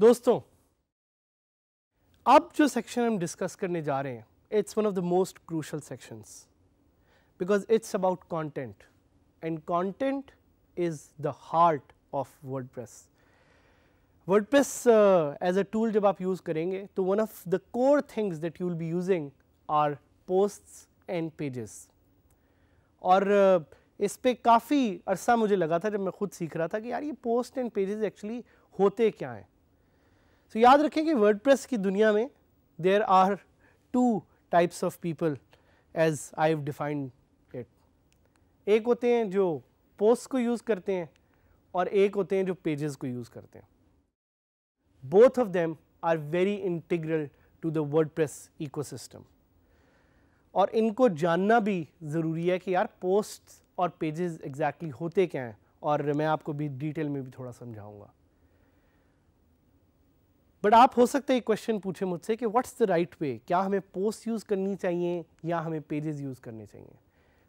दोस्तों अब जो सेक्शन हम डिस्कस करने जा रहे हैं it's one of the most crucial sections because it's about content and content is the heart of WordPress WordPress as a tool जब आप यूज़ करेंगे तो one of the core things that you will be using are posts and pages और uh, इस पर काफ़ी अरसा मुझे लगा था जब मैं खुद सीख रहा था कि यार ये पोस्ट एंड पेजेस एक्चुअली होते क्या हैं सो so, याद रखें कि वर्ड की दुनिया में there are two types of people as I defined it एक होते हैं जो पोस्ट को यूज़ करते हैं और एक होते हैं जो पेजेस को यूज़ करते हैं both of them are very integral to the WordPress eco और इनको जानना भी ज़रूरी है कि यार पोस्ट और पेजेस एग्जैक्टली exactly होते क्या हैं और मैं आपको भी डिटेल में भी थोड़ा समझाऊंगा बट आप हो सकता है एक क्वेश्चन पूछे मुझसे कि व्हाट्स द राइट वे क्या हमें पोस्ट यूज़ करनी चाहिए या हमें पेजेस यूज़ करने चाहिए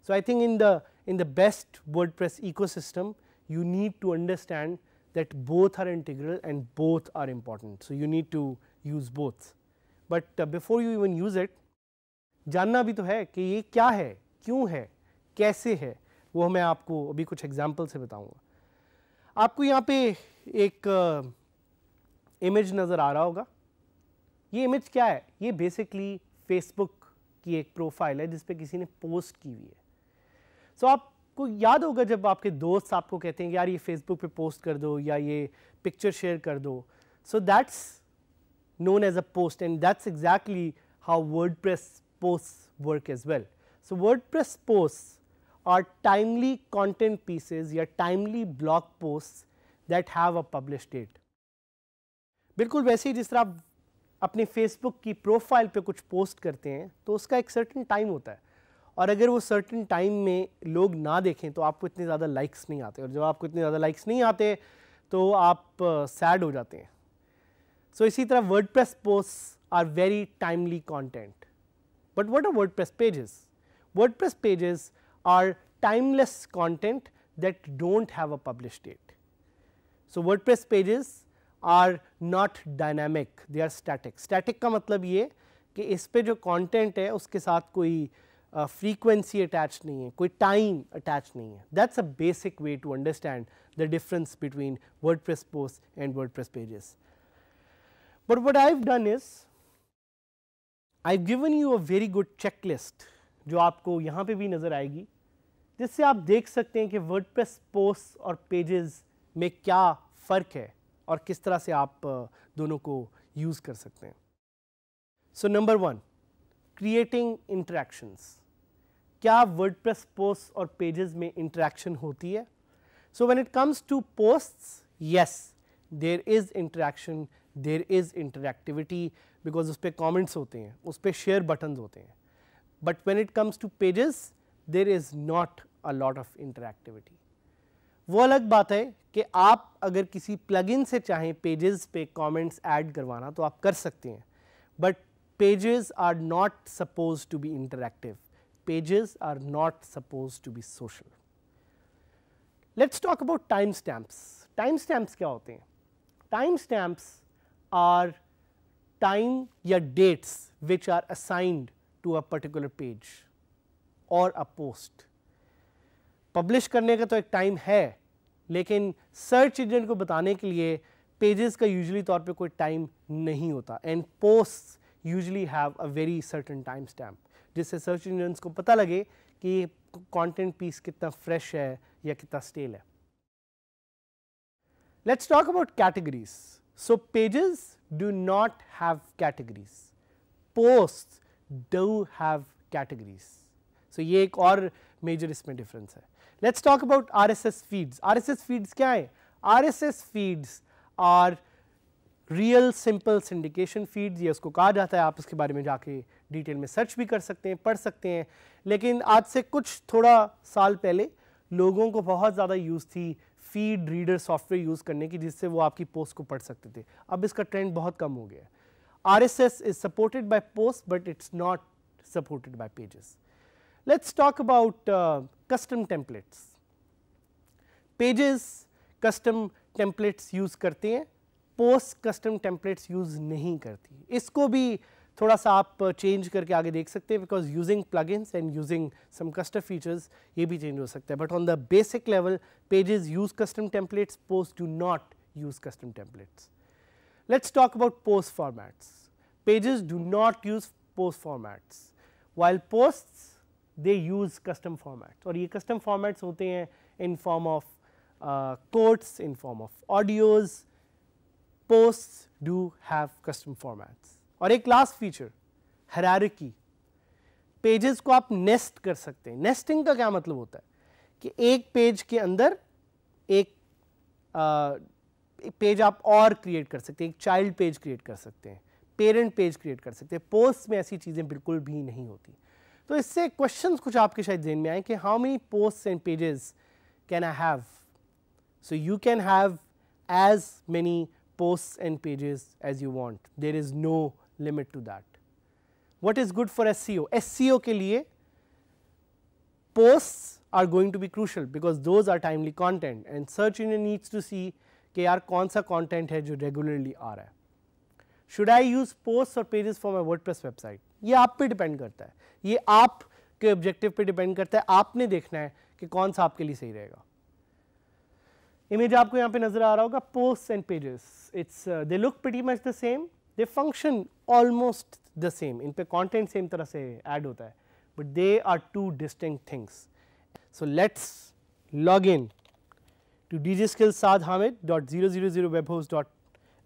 so I think in the in the best WordPress ecosystem need to understand that both are integral and both are important so you need to use both but before you even use it जानना भी तो है कि ये क्या है क्यों है कैसे है वो मैं आपको अभी कुछ एग्जाम्पल से बताऊंगा आपको यहाँ पे एक uh, इमेज नज़र आ रहा होगा ये इमेज क्या है ये बेसिकली फेसबुक की एक प्रोफाइल है जिसपे किसी ने पोस्ट की हुई है सो आपको याद होगा जब आपके दोस्त आपको कहते हैं यार ये फेसबुक पे पोस्ट कर दो या ये पिक्चर शेयर कर दो so that's known as a post and that's exactly how WordPress post work as well so WordPress post और टाइमली कॉन्टेंट पीसेज या timely blog post that have a publish date बिल्कुल वैसे ही जिस तरह आप अपने Facebook की profile पे कुछ पोस्ट करते हैं तो उसका एक सर्टन टाइम होता है और अगर वो सर्टन टाइम में लोग ना देखें तो आपको इतने ज़्यादा लाइक्स नहीं आते और जब आपको इतने ज़्यादा लाइक्स नहीं आते तो आप सैड हो जाते हैं सो so, इसी तरह WordPress post are very timely content but what are WordPress pages WordPress pages are timeless content that don't have a publish date so WordPress pages are not dynamic they are static static का मतलब ये कि इस पे जो content है उसके साथ कोई फ्रीक्वेंसी अटैच नहीं है कोई टाइम अटैच नहीं है that's a basic way to understand the difference between WordPress post and WordPress pages but what I've done is I given you a very good checklist जो आपको यहाँ पे भी नज़र आएगी जिससे आप देख सकते हैं कि वर्ड प्रेस पोस्ट और पेजेस में क्या फ़र्क है और किस तरह से आप दोनों को यूज़ कर सकते हैं so number one creating interactions क्या वर्ड प्रेस पोस्ट और पेजेस में इंट्रैक्शन होती है so when it comes to posts yes there is interaction there is interactivity because उस पर कॉमेंट्स होते हैं उस पर शेयर बटन होते हैं but when it comes to pages there is not a lot of interactivity वो अलग बात है कि आप अगर किसी प्लगइन से चाहें पेजेस पे कमेंट्स ऐड करवाना तो आप कर सकते हैं but pages are not suppose to be interactive pages are not suppose to be social let's talk about time stamps time stamps क्या होते हैं टाइम स्टैम्प्स आर टाइम या dates which are assigned to a particular page और a post publish करने का तो एक time है लेकिन सर्च इंजन को बताने के लिए पेजेस का यूजली तौर पे कोई टाइम नहीं होता and post usually have a very certain time stamp जिससे सर्च इंजन को पता लगे कि कंटेंट पीस कितना फ्रेश है या कितना स्टेल है let's talk about categories so pages do not have categories post do have categories so ये एक और मेजर इसमें डिफरेंस है let's talk about R S S feeds R S S feeds क्या है R S S feeds are real simple syndication feeds ये उसको कहा जाता है आप उसके बारे में जाके डिटेल में सर्च भी कर सकते हैं पढ़ सकते हैं लेकिन आज से कुछ थोड़ा साल पहले लोगों को बहुत ज़्यादा यूज़ थी फीड रीडर सॉफ्टवेयर यूज़ करने की जिससे वो आपकी पोस्ट को पढ़ सकते थे अब इसका ट्रेंड बहुत कम हो गया R S S is supported by post but it's not supported by pages let's talk about custom templates pages custom templates use करते हैं पोस्ट कस्टम टेम्पलेट्स यूज नहीं करती इसको भी थोड़ा सा आप चेंज करके आगे देख सकते हैं because using plugins and using some custom features ये भी चेंज हो सकता है but on the basic level pages use custom templates post do not use custom templates let's talk about post formats pages do not use post formats while post they use custom formats और ये custom formats होते हैं in form of quotes in form of audios post do have custom formats और एक last feature हरारिकी pages को आप nest कर सकते हैं नेस्टिंग का क्या मतलब होता है कि एक पेज के अंदर एक पेज uh, आप और क्रिएट कर सकते हैं एक चाइल्ड पेज क्रिएट कर सकते हैं पेरेंट पेज क्रिएट कर सकते हैं पोस्ट में ऐसी चीज़ें बिल्कुल भी नहीं होती तो इससे क्वेश्चंस कुछ आपके शायद जेन में आए कि how many post and pages can I have so you can have as many post and pages as you want there is no limit to that what is good for S E O S E O के लिए post are going to be crucial because those are timely content and search in needs to see कि यार कौन सा content है जो regularly आ रहा है शुड आई यूज पोस्ट और pages for my WordPress website ये आप पे डिपेंड करता है ये आप के ऑब्जेक्टिव पे डिपेंड करता है आपने देखना है कि कौन सा आपके लिए सही रहेगा इमेज आपको यहाँ पे नज़र आ रहा होगा post and pages it's they look pretty much the same they function almost the same in पे कॉन्टेंट सेम तरह से ऐड होता है but they are two distinct things so let's log in to D ji skills Saad Hamid dot zero zero zero web host dot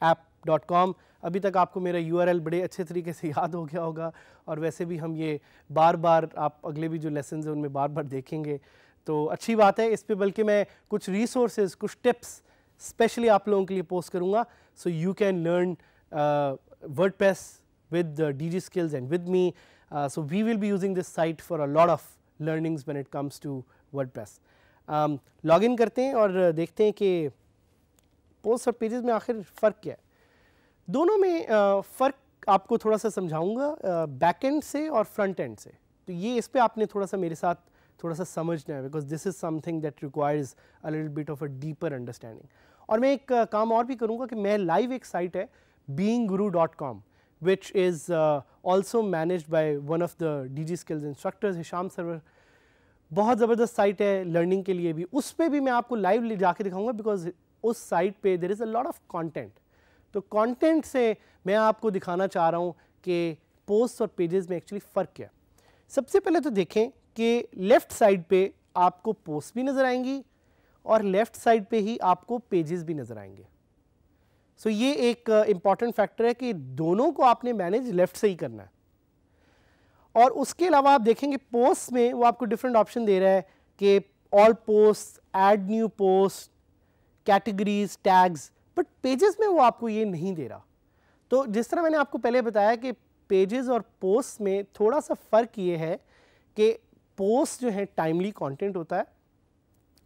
app dot com अभी तक आपको मेरा you बड़े अच्छे तरीके से याद हो गया होगा और वैसे भी हम ये बार बार आप अगले भी जो लेसन हैं उनमें बार बार देखेंगे तो अच्छी बात है इस पर बल्कि मैं कुछ रिसोर्सेज कुछ टिप्स स्पेशली आप लोगों के लिए पोस्ट करूँगा so you can learn WordPress with D ji skills and with me so we will be using this site for a lot of learnings when it comes to WordPress log in करते हैं और देखते हैं कि post और pages में आखिर फ़र्क क्या है दोनों में फ़र्क आपको थोड़ा सा समझाऊंगा बैक एंड से और फ्रंट एंड से तो ये इस पर आपने थोड़ा सा मेरे साथ थोड़ा सा समझना है because this is something that requires a little bit of a deeper understanding और मैं एक काम और भी करूँगा कि मैं लाइव एक साइट है Bing guru dot com which is also manage by one of the D G skills instructors Hisham Sarwar बहुत ज़बरदस्त साइट है लर्निंग के लिए भी उस पर भी मैं आपको लाइव ले जाके दिखाऊंगा बिकॉज उस साइट पे there is a lot of content तो कंटेंट से मैं आपको दिखाना चाह रहा हूँ कि पोस्ट और पेजेस में एक्चुअली फ़र्क क्या सबसे पहले तो देखें कि लेफ़्ट साइड पे आपको पोस्ट भी नज़र आएंगी और लेफ़्ट साइड पे ही आपको पेजेस भी नज़र आएंगे सो so, ये एक इम्पॉर्टेंट फैक्टर है कि दोनों को आपने मैनेज लेफ़्ट से ही करना है और उसके अलावा आप देखेंगे पोस्ट में वो आपको डिफरेंट ऑप्शन दे रहा है कि all post add new post categories tags but pages में वो आपको ये नहीं दे रहा तो जिस तरह मैंने आपको पहले बताया कि पेजेस और पोस्ट में थोड़ा सा फ़र्क ये है कि पोस्ट जो है टाइमली कंटेंट होता है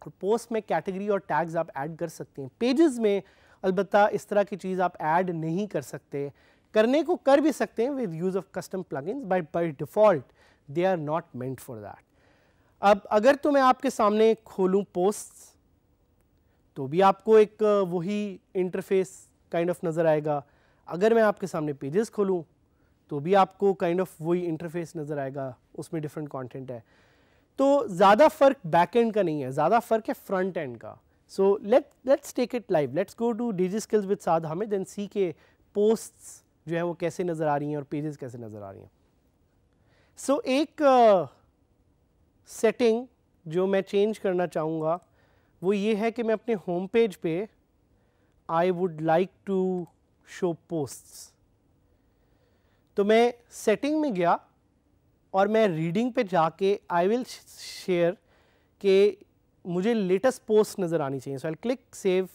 और पोस्ट में कैटेगरी और टैग्स आप ऐड कर सकते हैं पेजेस में अलबत् इस तरह की चीज़ आप ऐड नहीं कर सकते करने को कर भी सकते हैं with use of custom in but by default they are not meant for that अब अगर तो मैं आपके सामने खोलूँ पोस्ट तो भी आपको एक वही इंटरफेस काइंड ऑफ नज़र आएगा अगर मैं आपके सामने पेजेस खोलूँ तो भी आपको काइंड ऑफ वही इंटरफेस नज़र आएगा उसमें डिफरेंट कंटेंट है तो ज़्यादा फ़र्क बैक एंड का नहीं है ज़्यादा फ़र्क है फ्रंट एंड का so let let's take it live let's go to digi skills with Saad हमें देन सी के पोस्ट्स जो है वो कैसे नज़र आ रही हैं और पेजेस कैसे नज़र आ रही हैं सो so, एक सेटिंग uh, जो मैं चेंज करना चाहूँगा वो ये है कि मैं अपने होम पेज पे I would like to show posts तो मैं सेटिंग में गया और मैं रीडिंग पे जाके आई विल शेयर के मुझे लेटेस्ट पोस्ट नज़र आनी चाहिए so I click save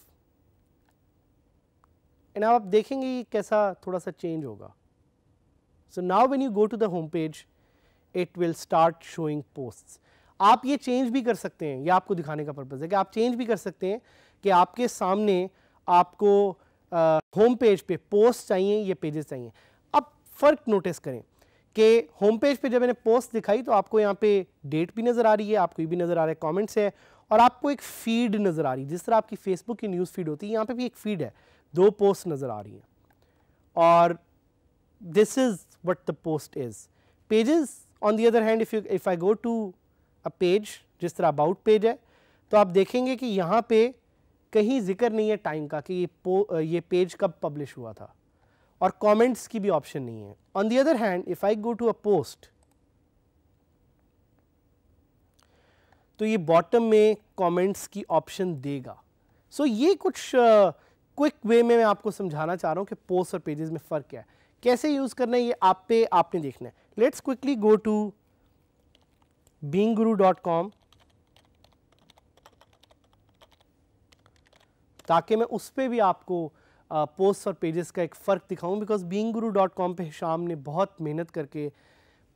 and आप देखेंगे ये कैसा थोड़ा सा चेंज होगा so now when you go to the home page it will start showing posts आप ये चेंज भी कर सकते हैं ये आपको दिखाने का पर्पज़ है कि आप चेंज भी कर सकते हैं कि आपके सामने आपको होम पेज पे पोस्ट चाहिए या पेजेस चाहिए अब फ़र्क नोटिस करें कि होम पेज पे जब मैंने पोस्ट दिखाई तो आपको यहाँ पे डेट भी नज़र आ रही है आपको ये भी नज़र आ रहा है कॉमेंट्स है और आपको एक फ़ीड नज़र आ रही है जिस तरह आपकी फेसबुक की न्यूज़ फीड होती है यहाँ पे भी एक फ़ीड है दो पोस्ट नज़र आ रही हैं और this is what the post is pages on the other hand if you if I go to a page जिस तरह अबाउट पेज है तो आप देखेंगे कि यहाँ पे कहीं जिक्र नहीं है टाइम का कि ये ये पेज कब पब्लिश हुआ था और कमेंट्स की भी ऑप्शन नहीं है on the other hand if I go to a post तो ये बॉटम में कमेंट्स की ऑप्शन देगा सो so, ये कुछ क्विक uh, वे में मैं आपको समझाना चाह रहा हूँ कि पोस्ट और पेजेस में फ़र्क क्या है कैसे यूज़ करना है ये आप पे आपने देखना है let's quickly go to beingguru.com ताकि मैं उस पर भी आपको पोस्ट और पेजेस का एक फ़र्क दिखाऊं because Bing guru dot com पर शाम ने बहुत मेहनत करके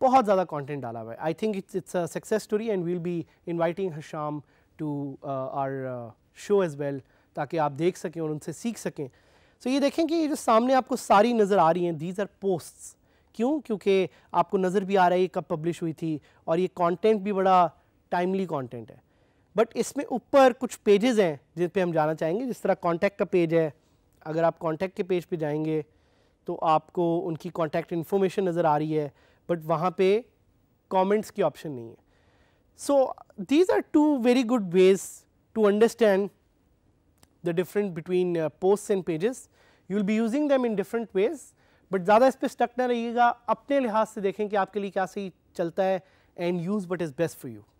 बहुत ज़्यादा कंटेंट डाला हुआ है I think it's it's a success story and will be inviting Hisham to our show as well ताकि आप देख सकें और उनसे सीख सकें सो so ये देखें कि ये जो सामने आपको सारी नज़र आ रही हैं दीज आर पोस्ट्स क्यों क्योंकि आपको नज़र भी आ रहा है कब पब्लिश हुई थी और ये कंटेंट भी बड़ा टाइमली कंटेंट है बट इसमें ऊपर कुछ पेजेस हैं जिन पे हम जाना चाहेंगे जिस तरह कॉन्टैक्ट का पेज है अगर आप कॉन्टैक्ट के पेज पे जाएंगे तो आपको उनकी कॉन्टैक्ट इन्फॉर्मेशन नज़र आ रही है बट वहाँ पे कमेंट्स की ऑप्शन नहीं है so these are two very good ways to understand the difference between uh, posts and pages. You will be using them in different ways but ज़्यादा इस पर स्टक ना रहिएगा अपने लिहाज से देखें कि आपके लिए क्या सही चलता है and use what is best for you